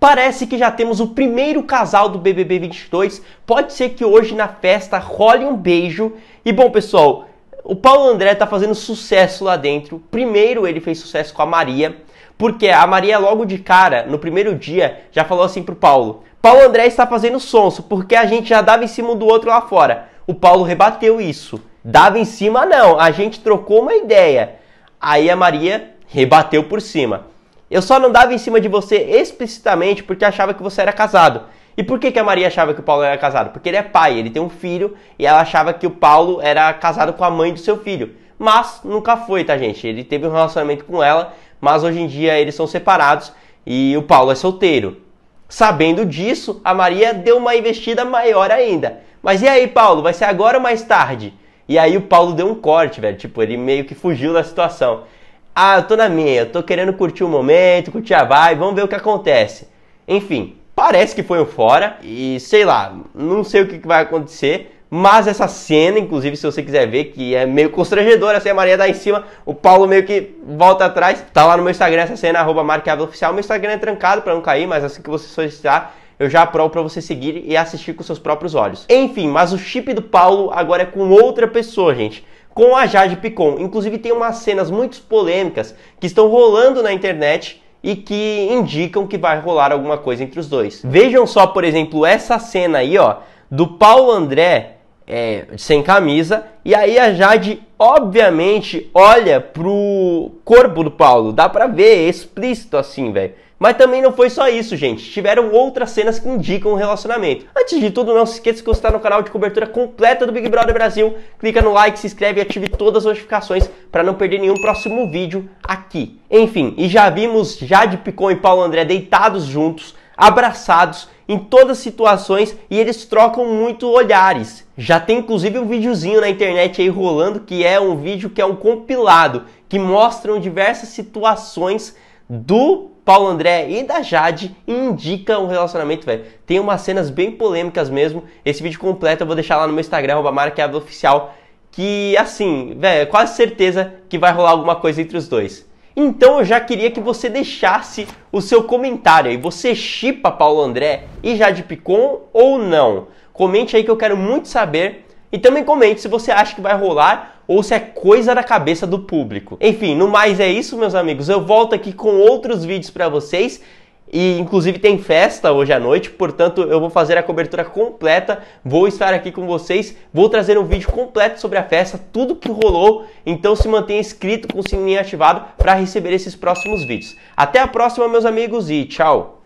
Parece que já temos o primeiro casal do BBB 22. Pode ser que hoje na festa role um beijo. E bom, pessoal, o Paulo André tá fazendo sucesso lá dentro. Primeiro ele fez sucesso com a Maria, porque a Maria logo de cara, no primeiro dia, já falou assim pro Paulo: "Paulo André está fazendo sonso, porque a gente já dava em cima do outro lá fora". O Paulo rebateu isso. Dava em cima não, a gente trocou uma ideia. Aí a Maria rebateu por cima. Eu só não dava em cima de você explicitamente porque achava que você era casado. E por que, que a Maria achava que o Paulo era casado? Porque ele é pai, ele tem um filho e ela achava que o Paulo era casado com a mãe do seu filho. Mas nunca foi, tá, gente? Ele teve um relacionamento com ela, mas hoje em dia eles são separados e o Paulo é solteiro. Sabendo disso, a Maria deu uma investida maior ainda. Mas e aí, Paulo? Vai ser agora ou mais tarde? E aí o Paulo deu um corte, velho. Tipo, ele meio que fugiu da situação. Ah, eu tô na minha, eu tô querendo curtir o momento, curtir a vibe, vamos ver o que acontece. Enfim, parece que foi um fora e sei lá, não sei o que vai acontecer, mas essa cena, inclusive, se você quiser ver, que é meio constrangedora, assim, a Maria dá tá em cima, o Paulo meio que volta atrás. Tá lá no meu Instagram essa cena, arroba Oficial. Meu Instagram é trancado para não cair, mas assim que você solicitar, eu já aprovo para você seguir e assistir com seus próprios olhos. Enfim, mas o chip do Paulo agora é com outra pessoa, gente com a Jade Picon. Inclusive tem umas cenas muito polêmicas que estão rolando na internet e que indicam que vai rolar alguma coisa entre os dois. Vejam só, por exemplo, essa cena aí, ó, do Paulo André é, sem camisa. E aí a Jade, obviamente, olha pro corpo do Paulo. Dá pra ver, é explícito assim, velho. Mas também não foi só isso, gente. Tiveram outras cenas que indicam o um relacionamento. Antes de tudo, não se esqueça que você está no canal de cobertura completa do Big Brother Brasil. Clica no like, se inscreve e ative todas as notificações para não perder nenhum próximo vídeo aqui. Enfim, e já vimos Jade Picon e Paulo André deitados juntos abraçados em todas as situações e eles trocam muito olhares. Já tem inclusive um videozinho na internet aí rolando que é um vídeo que é um compilado que mostram diversas situações do Paulo André e da Jade e indica um relacionamento, velho. Tem umas cenas bem polêmicas mesmo. Esse vídeo completo eu vou deixar lá no meu Instagram, oficial, que assim, velho, é quase certeza que vai rolar alguma coisa entre os dois. Então eu já queria que você deixasse o seu comentário aí. Você chipa Paulo André e Jade Picon ou não? Comente aí que eu quero muito saber. E também comente se você acha que vai rolar ou se é coisa da cabeça do público. Enfim, no mais é isso, meus amigos. Eu volto aqui com outros vídeos para vocês e inclusive tem festa hoje à noite, portanto eu vou fazer a cobertura completa, vou estar aqui com vocês, vou trazer um vídeo completo sobre a festa, tudo que rolou, então se mantenha inscrito com o sininho ativado para receber esses próximos vídeos. Até a próxima meus amigos e tchau!